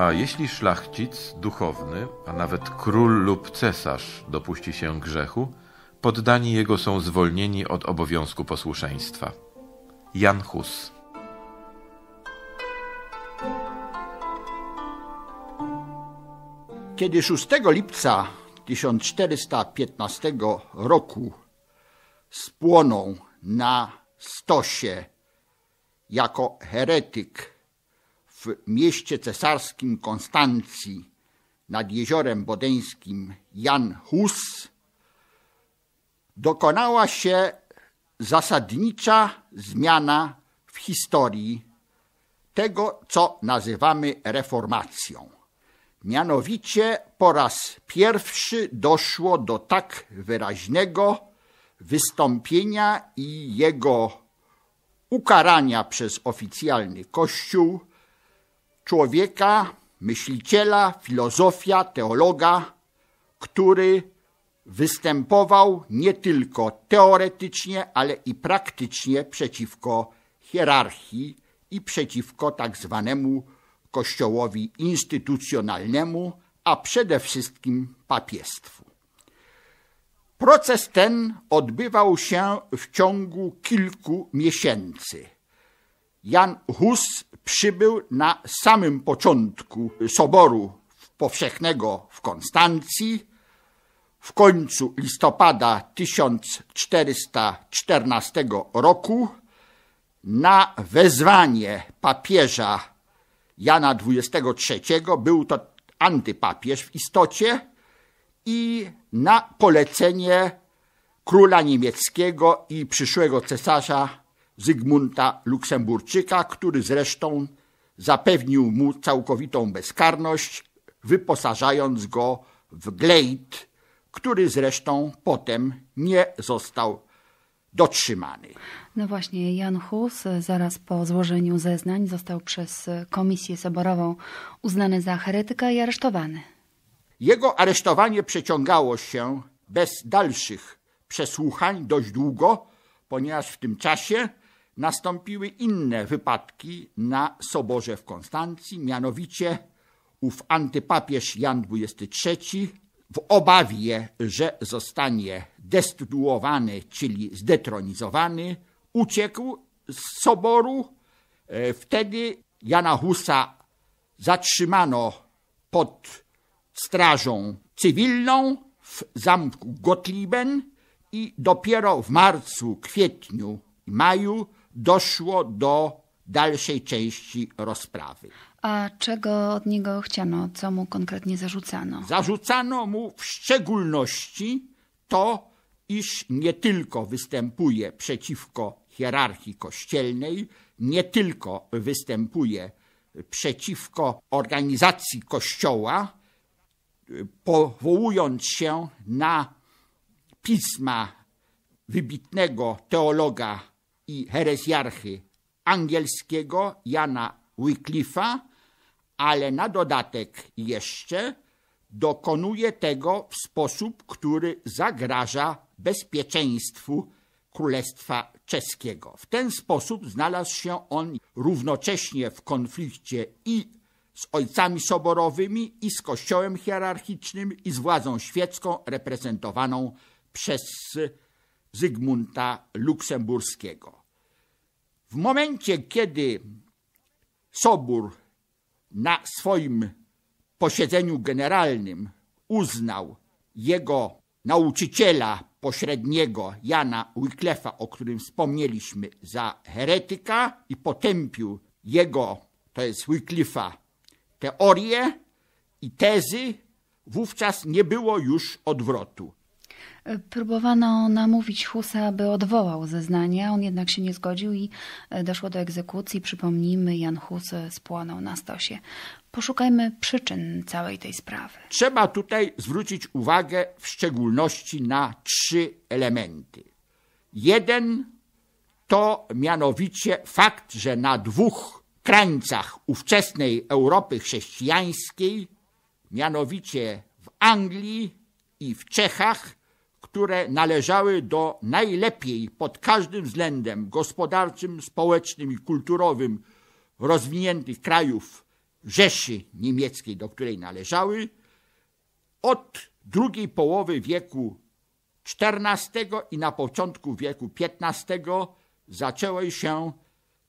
A jeśli szlachcic duchowny, a nawet król lub cesarz dopuści się grzechu, poddani jego są zwolnieni od obowiązku posłuszeństwa. Jan Hus. Kiedy 6 lipca 1415 roku spłonął na stosie jako heretyk w mieście cesarskim Konstancji nad jeziorem bodeńskim Jan Hus dokonała się zasadnicza zmiana w historii tego, co nazywamy reformacją. Mianowicie po raz pierwszy doszło do tak wyraźnego wystąpienia i jego ukarania przez oficjalny Kościół człowieka, myśliciela, filozofia, teologa, który występował nie tylko teoretycznie, ale i praktycznie przeciwko hierarchii i przeciwko tak zwanemu kościołowi instytucjonalnemu, a przede wszystkim papiestwu. Proces ten odbywał się w ciągu kilku miesięcy – Jan Hus przybył na samym początku Soboru Powszechnego w Konstancji w końcu listopada 1414 roku na wezwanie papieża Jana XXIII, był to antypapież w istocie, i na polecenie króla niemieckiego i przyszłego cesarza Zygmunta Luksemburczyka, który zresztą zapewnił mu całkowitą bezkarność, wyposażając go w glejt, który zresztą potem nie został dotrzymany. No właśnie, Jan Hus zaraz po złożeniu zeznań został przez Komisję Soborową uznany za heretyka i aresztowany. Jego aresztowanie przeciągało się bez dalszych przesłuchań dość długo, ponieważ w tym czasie nastąpiły inne wypadki na soborze w Konstancji, mianowicie ów antypapież Jan XXIII w obawie, że zostanie destytuowany, czyli zdetronizowany, uciekł z soboru. E, wtedy Jana Husa zatrzymano pod strażą cywilną w zamku Gottlieben i dopiero w marcu, kwietniu i maju doszło do dalszej części rozprawy. A czego od niego chciano? Co mu konkretnie zarzucano? Zarzucano mu w szczególności to, iż nie tylko występuje przeciwko hierarchii kościelnej, nie tylko występuje przeciwko organizacji Kościoła, powołując się na pisma wybitnego teologa i herezjarchy angielskiego Jana Wycliffa, ale na dodatek jeszcze dokonuje tego w sposób, który zagraża bezpieczeństwu Królestwa Czeskiego. W ten sposób znalazł się on równocześnie w konflikcie i z ojcami soborowymi, i z kościołem hierarchicznym, i z władzą świecką reprezentowaną przez Zygmunta Luksemburskiego. W momencie, kiedy Sobór na swoim posiedzeniu generalnym uznał jego nauczyciela pośredniego Jana Wyclefa, o którym wspomnieliśmy, za heretyka i potępił jego, to jest Wyclifa, teorie i tezy, wówczas nie było już odwrotu. E, próbowano namówić Husa, aby odwołał zeznania. On jednak się nie zgodził i e, doszło do egzekucji. Przypomnijmy, Jan Hus e, spłonął na stosie. Poszukajmy przyczyn całej tej sprawy. Trzeba tutaj zwrócić uwagę w szczególności na trzy elementy. Jeden to mianowicie fakt, że na dwóch krańcach ówczesnej Europy chrześcijańskiej, mianowicie w Anglii i w Czechach, które należały do najlepiej pod każdym względem gospodarczym, społecznym i kulturowym rozwiniętych krajów Rzeszy Niemieckiej, do której należały, od drugiej połowy wieku XIV i na początku wieku XV zaczęły się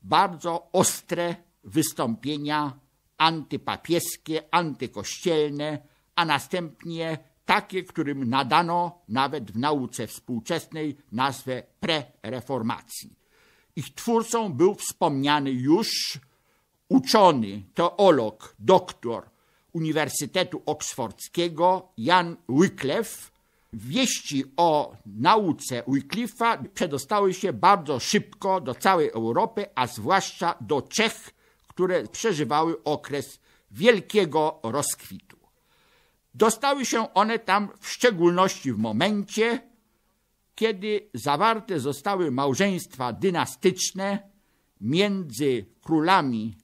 bardzo ostre wystąpienia antypapieskie, antykościelne, a następnie takie, którym nadano nawet w nauce współczesnej nazwę prereformacji. Ich twórcą był wspomniany już uczony, teolog, doktor Uniwersytetu Oksfordzkiego Jan Wycliffe. Wieści o nauce Wycliffe'a przedostały się bardzo szybko do całej Europy, a zwłaszcza do Czech, które przeżywały okres wielkiego rozkwitu. Dostały się one tam w szczególności w momencie, kiedy zawarte zostały małżeństwa dynastyczne między królami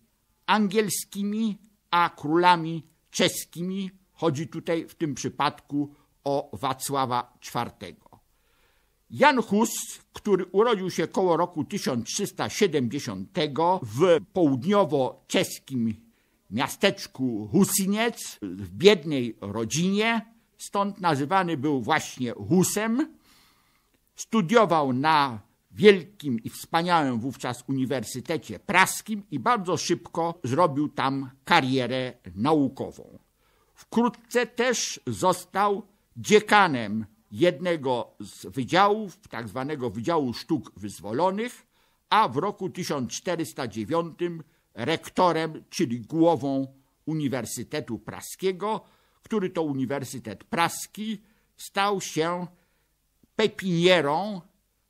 angielskimi a królami czeskimi. Chodzi tutaj w tym przypadku o Wacława IV. Jan Hus, który urodził się koło roku 1370 w południowo-czeskim miasteczku Husiniec, w biednej rodzinie, stąd nazywany był właśnie Husem. Studiował na wielkim i wspaniałym wówczas Uniwersytecie Praskim i bardzo szybko zrobił tam karierę naukową. Wkrótce też został dziekanem jednego z wydziałów, tzw. Tak Wydziału Sztuk Wyzwolonych, a w roku 1409 rektorem, czyli głową Uniwersytetu Praskiego, który to Uniwersytet Praski stał się pepinierą,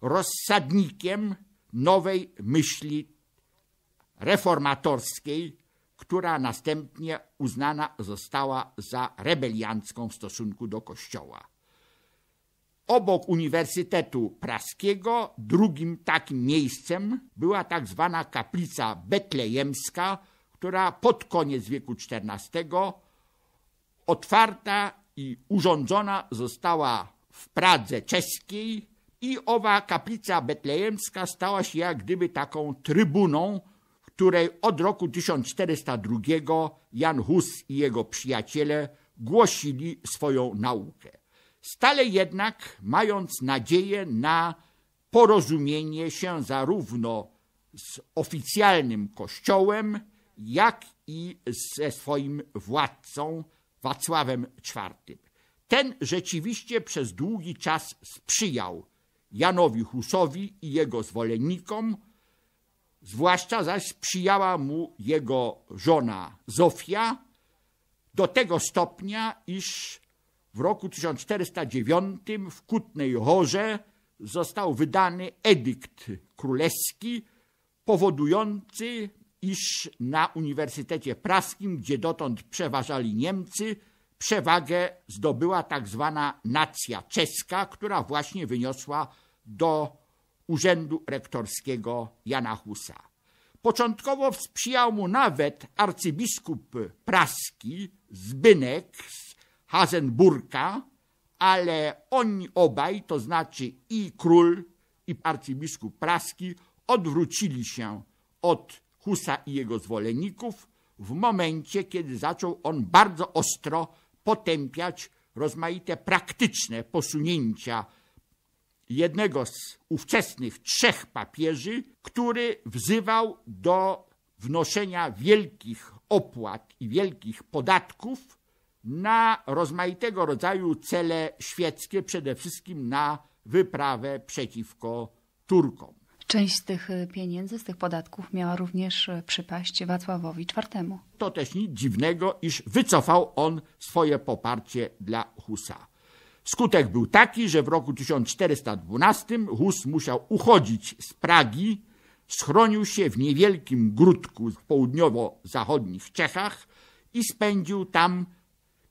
rozsadnikiem nowej myśli reformatorskiej, która następnie uznana została za rebeliancką w stosunku do Kościoła. Obok Uniwersytetu Praskiego drugim takim miejscem była tak zwana kaplica betlejemska, która pod koniec wieku XIV otwarta i urządzona została w Pradze czeskiej i owa kaplica betlejemska stała się jak gdyby taką trybuną, w której od roku 1402 Jan Hus i jego przyjaciele głosili swoją naukę. Stale jednak, mając nadzieję na porozumienie się zarówno z oficjalnym kościołem, jak i ze swoim władcą Wacławem IV. Ten rzeczywiście przez długi czas sprzyjał Janowi Husowi i jego zwolennikom, zwłaszcza zaś sprzyjała mu jego żona Zofia do tego stopnia, iż w roku 1409 w Kutnej Horze został wydany edykt królewski powodujący, iż na Uniwersytecie Praskim, gdzie dotąd przeważali Niemcy, przewagę zdobyła tak zwana nacja czeska, która właśnie wyniosła do urzędu rektorskiego Jana Husa. Początkowo sprzyjał mu nawet arcybiskup praski Zbynek Hazenburka, ale oni obaj, to znaczy i król, i arcybiskup praski, odwrócili się od Husa i jego zwolenników w momencie, kiedy zaczął on bardzo ostro potępiać rozmaite praktyczne posunięcia jednego z ówczesnych trzech papieży, który wzywał do wnoszenia wielkich opłat i wielkich podatków na rozmaitego rodzaju cele świeckie, przede wszystkim na wyprawę przeciwko Turkom. Część z tych y, pieniędzy, z tych podatków miała również y, przypaść Wacławowi IV. To też nic dziwnego, iż wycofał on swoje poparcie dla Husa. Skutek był taki, że w roku 1412 Hus musiał uchodzić z Pragi, schronił się w niewielkim grudku w południowo-zachodnich Czechach i spędził tam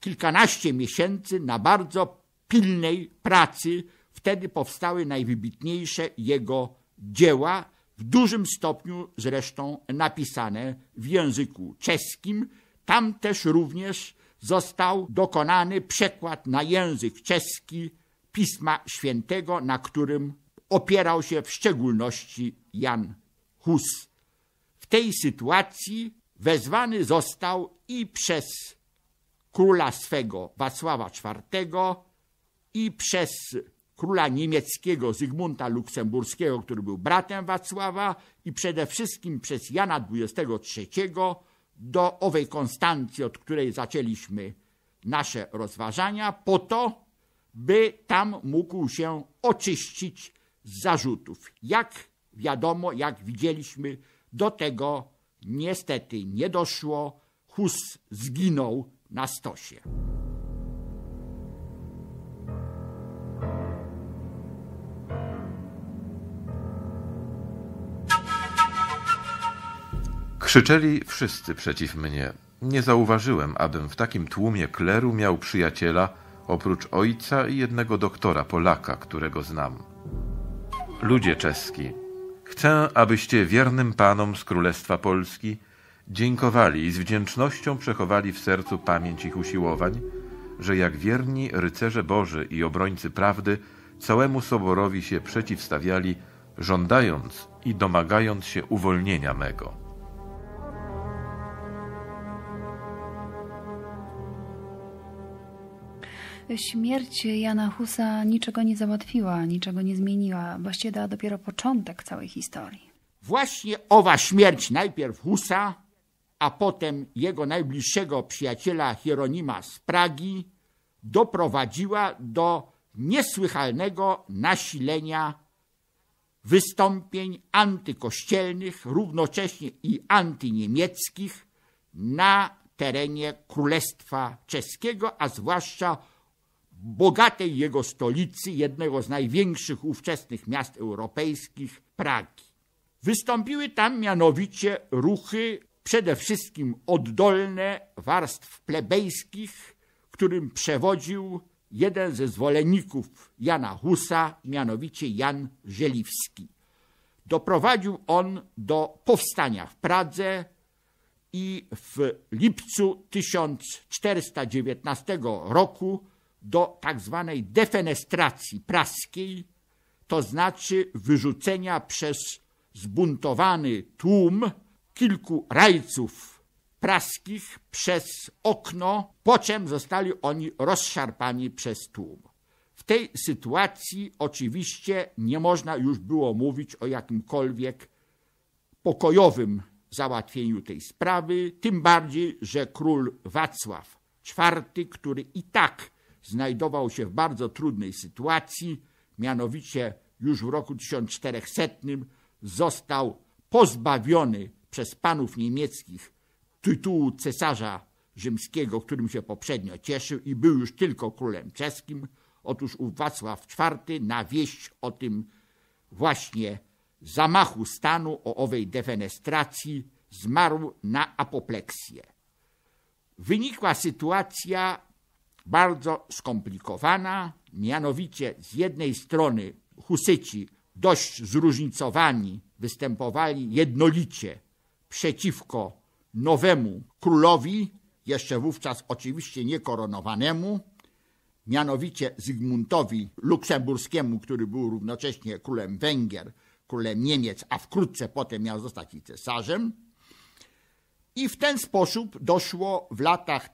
kilkanaście miesięcy na bardzo pilnej pracy. Wtedy powstały najwybitniejsze jego dzieła, w dużym stopniu zresztą napisane w języku czeskim. Tam też również został dokonany przekład na język czeski Pisma Świętego, na którym opierał się w szczególności Jan Hus. W tej sytuacji wezwany został i przez króla swego Wacława IV i przez króla niemieckiego Zygmunta Luksemburskiego, który był bratem Wacława i przede wszystkim przez Jana XXIII do owej Konstancji, od której zaczęliśmy nasze rozważania, po to, by tam mógł się oczyścić z zarzutów. Jak wiadomo, jak widzieliśmy, do tego niestety nie doszło. Hus zginął na stosie. Krzyczeli wszyscy przeciw mnie. Nie zauważyłem, abym w takim tłumie kleru miał przyjaciela oprócz ojca i jednego doktora Polaka, którego znam. Ludzie czeski, chcę, abyście wiernym panom z Królestwa Polski dziękowali i z wdzięcznością przechowali w sercu pamięć ich usiłowań, że jak wierni rycerze Boży i obrońcy prawdy całemu soborowi się przeciwstawiali, żądając i domagając się uwolnienia mego. Śmierć Jana Husa niczego nie załatwiła, niczego nie zmieniła, właściwie dała dopiero początek całej historii. Właśnie owa śmierć najpierw Husa, a potem jego najbliższego przyjaciela Hieronima z Pragi, doprowadziła do niesłychalnego nasilenia wystąpień antykościelnych, równocześnie i antyniemieckich na terenie Królestwa Czeskiego, a zwłaszcza bogatej jego stolicy, jednego z największych ówczesnych miast europejskich, Pragi. Wystąpiły tam mianowicie ruchy przede wszystkim oddolne warstw plebejskich, którym przewodził jeden ze zwolenników Jana Husa, mianowicie Jan Zieliwski. Doprowadził on do powstania w Pradze i w lipcu 1419 roku do tzw. Tak defenestracji praskiej, to znaczy wyrzucenia przez zbuntowany tłum kilku rajców praskich przez okno, po czym zostali oni rozszarpani przez tłum. W tej sytuacji oczywiście nie można już było mówić o jakimkolwiek pokojowym załatwieniu tej sprawy, tym bardziej, że król Wacław IV, który i tak znajdował się w bardzo trudnej sytuacji, mianowicie już w roku 1400 został pozbawiony przez panów niemieckich tytułu cesarza rzymskiego, którym się poprzednio cieszył i był już tylko królem czeskim. Otóż u Wacław IV na wieść o tym właśnie zamachu stanu, o owej defenestracji, zmarł na apopleksję. Wynikła sytuacja bardzo skomplikowana, mianowicie z jednej strony husyci dość zróżnicowani występowali jednolicie przeciwko nowemu królowi, jeszcze wówczas oczywiście niekoronowanemu, mianowicie Zygmuntowi Luksemburskiemu, który był równocześnie królem Węgier, królem Niemiec, a wkrótce potem miał zostać i cesarzem. I w ten sposób doszło w latach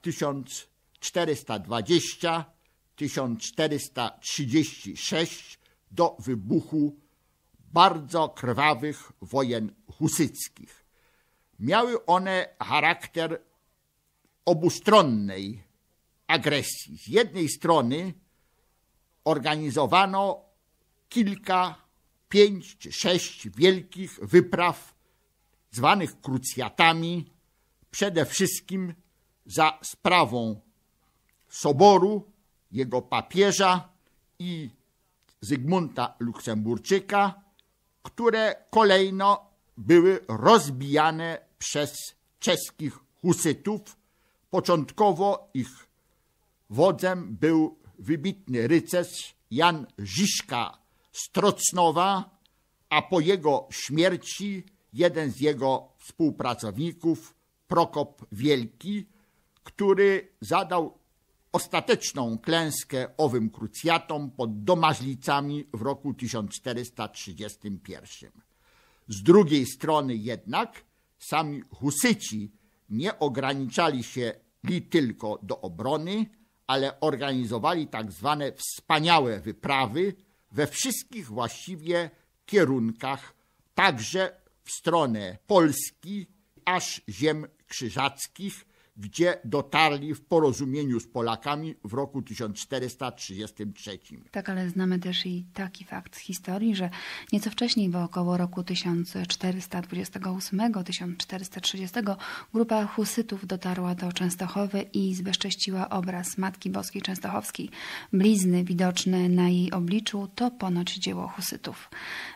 1420-1436 do wybuchu bardzo krwawych wojen husyckich miały one charakter obustronnej agresji. Z jednej strony organizowano kilka, pięć czy sześć wielkich wypraw, zwanych krucjatami, przede wszystkim za sprawą Soboru, jego papieża i Zygmunta Luksemburczyka, które kolejno były rozbijane przez czeskich husytów. Początkowo ich wodzem był wybitny rycerz Jan Ziszka Strocnowa, a po jego śmierci jeden z jego współpracowników, Prokop Wielki, który zadał ostateczną klęskę owym krucjatom pod Domaźlicami w roku 1431. Z drugiej strony jednak sami husyci nie ograniczali się li tylko do obrony, ale organizowali tak zwane wspaniałe wyprawy we wszystkich właściwie kierunkach, także w stronę Polski, aż ziem krzyżackich – gdzie dotarli w porozumieniu z Polakami w roku 1433. Tak, ale znamy też i taki fakt z historii, że nieco wcześniej, bo około roku 1428-1430, grupa husytów dotarła do Częstochowy i zbezcześciła obraz Matki Boskiej Częstochowskiej. Blizny widoczne na jej obliczu to ponoć dzieło husytów.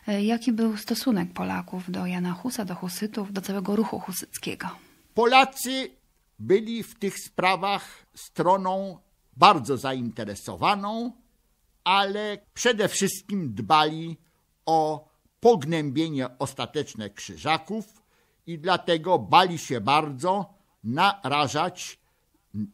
E, jaki był stosunek Polaków do Jana Husa, do husytów, do całego ruchu husyckiego? Polacy byli w tych sprawach stroną bardzo zainteresowaną, ale przede wszystkim dbali o pognębienie ostateczne krzyżaków i dlatego bali się bardzo narażać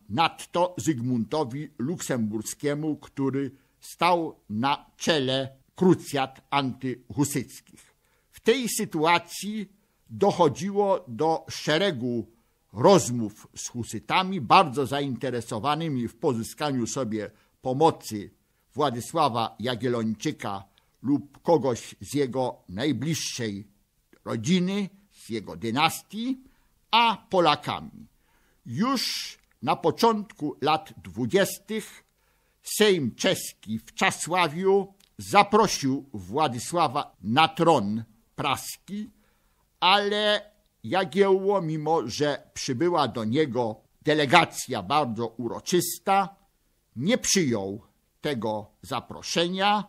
nadto Zygmuntowi Luksemburskiemu, który stał na czele krucjat antyhusyckich. W tej sytuacji dochodziło do szeregu rozmów z husytami bardzo zainteresowanymi w pozyskaniu sobie pomocy Władysława Jagiellończyka lub kogoś z jego najbliższej rodziny, z jego dynastii, a Polakami. Już na początku lat dwudziestych Sejm Czeski w Czasławiu zaprosił Władysława na tron praski, ale Jagiełło, mimo że przybyła do niego delegacja bardzo uroczysta, nie przyjął tego zaproszenia.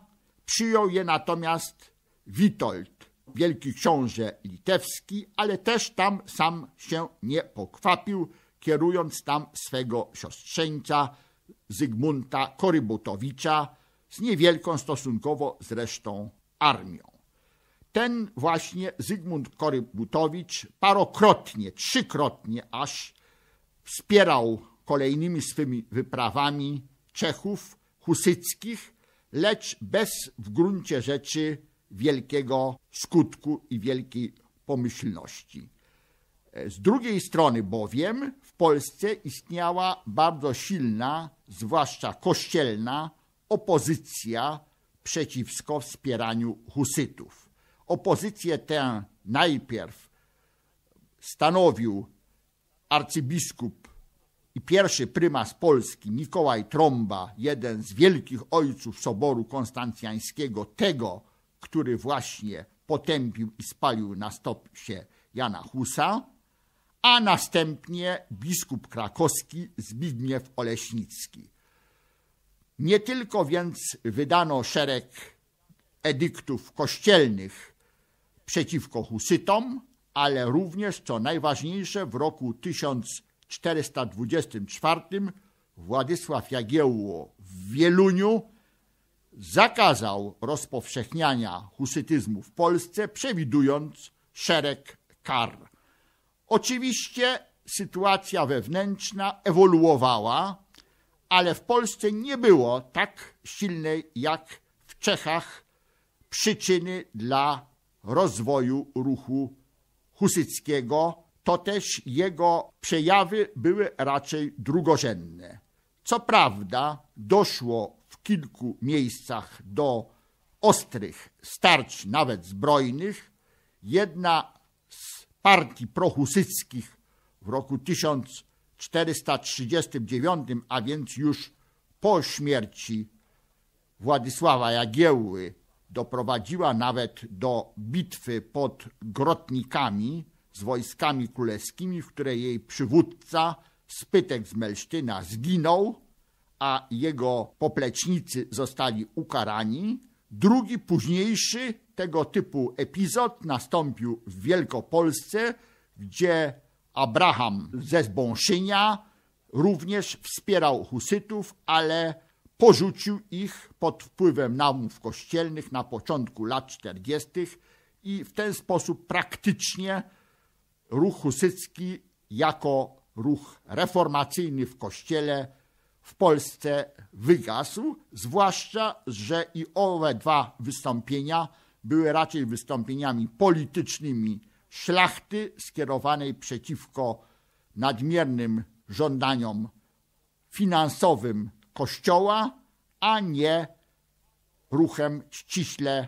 Przyjął je natomiast Witold, wielki książę litewski, ale też tam sam się nie pokwapił, kierując tam swego siostrzeńca Zygmunta Korybutowicza z niewielką stosunkowo zresztą armią ten właśnie Zygmunt Korybutowicz parokrotnie, trzykrotnie aż wspierał kolejnymi swymi wyprawami Czechów husyckich, lecz bez w gruncie rzeczy wielkiego skutku i wielkiej pomyślności. Z drugiej strony bowiem w Polsce istniała bardzo silna, zwłaszcza kościelna, opozycja przeciwko wspieraniu husytów. Opozycję tę najpierw stanowił arcybiskup i pierwszy prymas Polski Mikołaj Trąba, jeden z wielkich ojców Soboru Konstancjańskiego, tego, który właśnie potępił i spalił na stopie Jana Husa, a następnie biskup krakowski Zbigniew Oleśnicki. Nie tylko więc wydano szereg edyktów kościelnych przeciwko husytom, ale również, co najważniejsze, w roku 1424 Władysław Jagiełło w Wieluniu zakazał rozpowszechniania husytyzmu w Polsce, przewidując szereg kar. Oczywiście sytuacja wewnętrzna ewoluowała, ale w Polsce nie było tak silnej jak w Czechach przyczyny dla rozwoju ruchu husyckiego, to też jego przejawy były raczej drugorzędne. Co prawda, doszło w kilku miejscach do ostrych starć, nawet zbrojnych. Jedna z partii prohusyckich w roku 1439, a więc już po śmierci Władysława Jagiełły, doprowadziła nawet do bitwy pod Grotnikami z wojskami królewskimi, w której jej przywódca Spytek z Melsztyna zginął, a jego poplecznicy zostali ukarani. Drugi, późniejszy tego typu epizod nastąpił w Wielkopolsce, gdzie Abraham ze Zbąszynia również wspierał husytów, ale Porzucił ich pod wpływem naumów kościelnych na początku lat 40. i w ten sposób praktycznie ruch husycki jako ruch reformacyjny w kościele w Polsce wygasł, zwłaszcza, że i owe dwa wystąpienia były raczej wystąpieniami politycznymi szlachty skierowanej przeciwko nadmiernym żądaniom finansowym Kościoła, a nie ruchem ściśle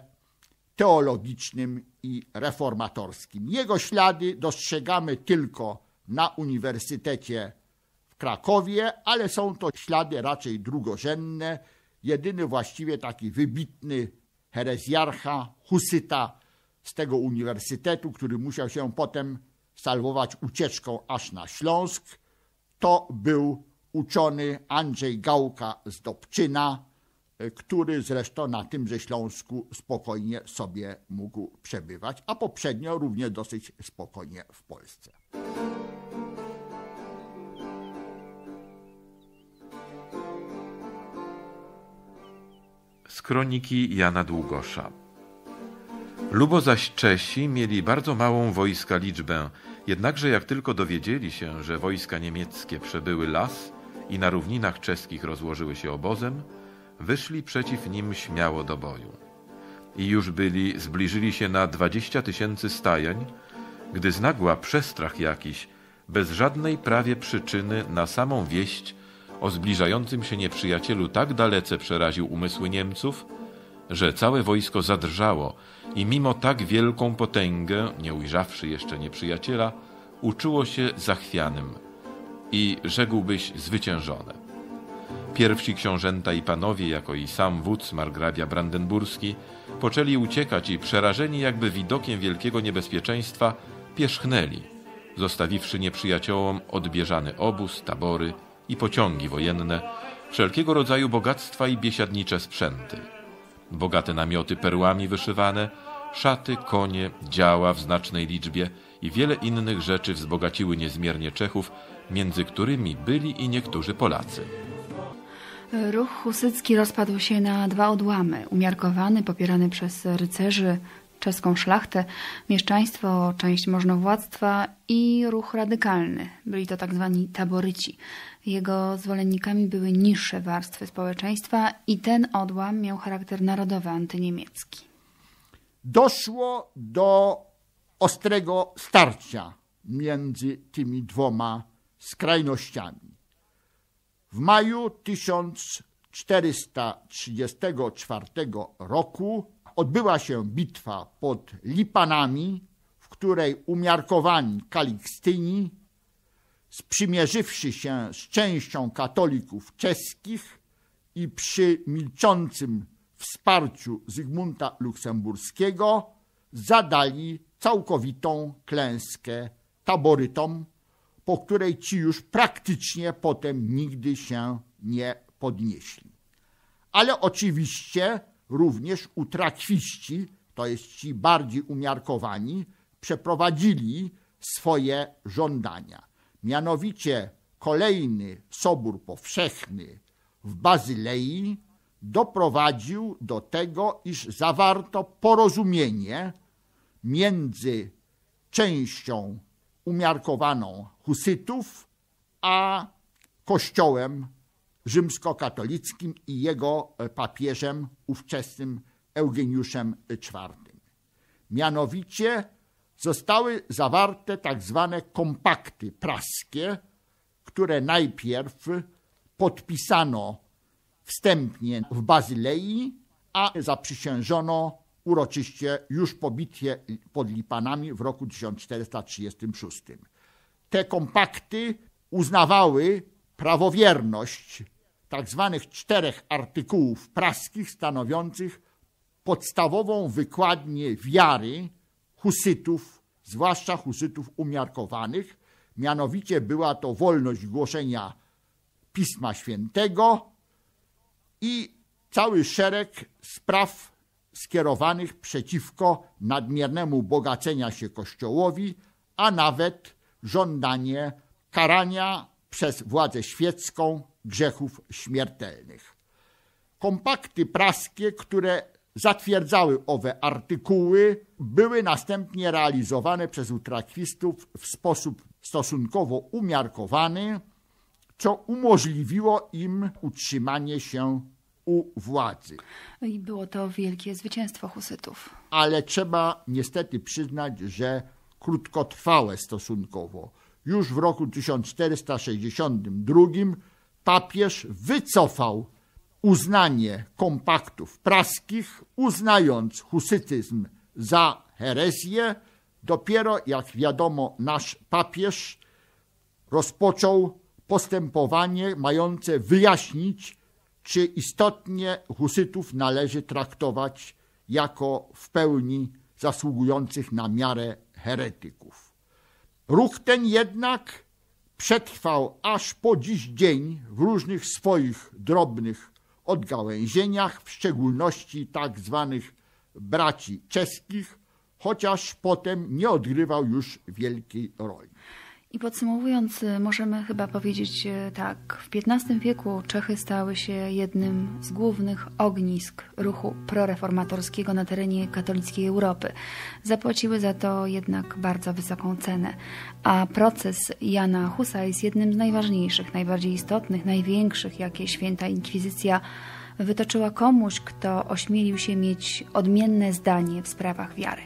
teologicznym i reformatorskim. Jego ślady dostrzegamy tylko na Uniwersytecie w Krakowie, ale są to ślady raczej drugorzędne. Jedyny właściwie taki wybitny herezjarcha, husyta z tego uniwersytetu, który musiał się potem salwować ucieczką aż na Śląsk, to był uczony Andrzej Gałka z Dobczyna, e, który zresztą na tymże Śląsku spokojnie sobie mógł przebywać, a poprzednio również dosyć spokojnie w Polsce. Z kroniki Jana Długosza. Lubo zaś Czesi mieli bardzo małą wojska liczbę, jednakże jak tylko dowiedzieli się, że wojska niemieckie przebyły las, i na równinach czeskich rozłożyły się obozem, wyszli przeciw nim śmiało do boju. I już byli, zbliżyli się na dwadzieścia tysięcy stajań, gdy znagła przestrach jakiś, bez żadnej prawie przyczyny, na samą wieść o zbliżającym się nieprzyjacielu tak dalece przeraził umysły Niemców, że całe wojsko zadrżało i mimo tak wielką potęgę, nie ujrzawszy jeszcze nieprzyjaciela, uczuło się zachwianym i rzekłbyś zwyciężone. Pierwsi książęta i panowie, jako i sam wódz margrabia brandenburski, poczęli uciekać i przerażeni jakby widokiem wielkiego niebezpieczeństwa, pierzchnęli, zostawiwszy nieprzyjaciołom odbierzany obóz, tabory i pociągi wojenne, wszelkiego rodzaju bogactwa i biesiadnicze sprzęty. Bogate namioty perłami wyszywane, szaty, konie, działa w znacznej liczbie i wiele innych rzeczy wzbogaciły niezmiernie Czechów między którymi byli i niektórzy Polacy. Ruch husycki rozpadł się na dwa odłamy. Umiarkowany, popierany przez rycerzy, czeską szlachtę, mieszczaństwo, część możnowładztwa i ruch radykalny. Byli to tak zwani taboryci. Jego zwolennikami były niższe warstwy społeczeństwa i ten odłam miał charakter narodowy, antyniemiecki. Doszło do ostrego starcia między tymi dwoma skrajnościami. W maju 1434 roku odbyła się bitwa pod Lipanami, w której umiarkowani Kalikstyni, sprzymierzywszy się z częścią katolików czeskich i przy milczącym wsparciu Zygmunta Luksemburskiego, zadali całkowitą klęskę taborytom po której ci już praktycznie potem nigdy się nie podnieśli. Ale oczywiście również utraciści, to jest ci bardziej umiarkowani, przeprowadzili swoje żądania. Mianowicie kolejny Sobór Powszechny w Bazylei doprowadził do tego, iż zawarto porozumienie między częścią umiarkowaną husytów, a kościołem rzymskokatolickim i jego e, papieżem ówczesnym Eugeniuszem IV. Mianowicie zostały zawarte tak zwane kompakty praskie, które najpierw podpisano wstępnie w Bazylei, a zaprzysiężono uroczyście już po bitwie pod Lipanami w roku 1436. Te kompakty uznawały prawowierność tzw. Tak czterech artykułów praskich stanowiących podstawową wykładnię wiary husytów, zwłaszcza husytów umiarkowanych. Mianowicie była to wolność głoszenia Pisma Świętego i cały szereg spraw skierowanych przeciwko nadmiernemu bogacenia się Kościołowi, a nawet żądanie karania przez władzę świecką grzechów śmiertelnych. Kompakty praskie, które zatwierdzały owe artykuły, były następnie realizowane przez utrakwistów w sposób stosunkowo umiarkowany, co umożliwiło im utrzymanie się u władzy. I było to wielkie zwycięstwo husytów. Ale trzeba niestety przyznać, że krótkotrwałe stosunkowo. Już w roku 1462 papież wycofał uznanie kompaktów praskich, uznając husytyzm za herezję. Dopiero jak wiadomo, nasz papież rozpoczął postępowanie mające wyjaśnić czy istotnie husytów należy traktować jako w pełni zasługujących na miarę heretyków. Ruch ten jednak przetrwał aż po dziś dzień w różnych swoich drobnych odgałęzieniach, w szczególności tak zwanych braci czeskich, chociaż potem nie odgrywał już wielkiej roli. I podsumowując, y, możemy chyba powiedzieć y, tak. W XV wieku Czechy stały się jednym z głównych ognisk ruchu proreformatorskiego na terenie katolickiej Europy. Zapłaciły za to jednak bardzo wysoką cenę, a proces Jana Husa jest jednym z najważniejszych, najbardziej istotnych, największych, jakie święta inkwizycja wytoczyła komuś, kto ośmielił się mieć odmienne zdanie w sprawach wiary.